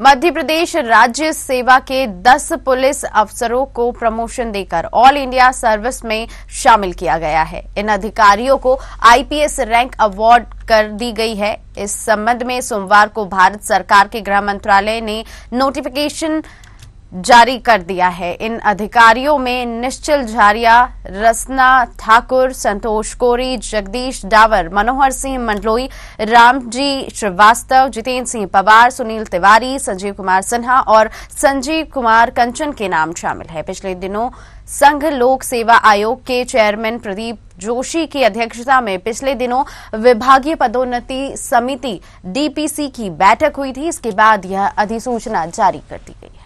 मध्य प्रदेश राज्य सेवा के 10 पुलिस अफसरों को प्रमोशन देकर ऑल इंडिया सर्विस में शामिल किया गया है इन अधिकारियों को आईपीएस रैंक अवार्ड कर दी गई है इस संबंध में सोमवार को भारत सरकार के गृह मंत्रालय ने नोटिफिकेशन जारी कर दिया है इन अधिकारियों में निश्चल झारिया रसना ठाकुर संतोष कोरी जगदीश डावर मनोहर सिंह मंडलोई रामजी श्रीवास्तव जितेंद्र सिंह पवार सुनील तिवारी संजीव कुमार सिन्हा और संजीव कुमार कंचन के नाम शामिल है पिछले दिनों संघ लोक सेवा आयोग के चेयरमैन प्रदीप जोशी की अध्यक्षता में पिछले दिनों विभागीय पदोन्नति समिति डीपीसी की बैठक हुई थी इसके बाद यह अधिसूचना जारी कर दी गई है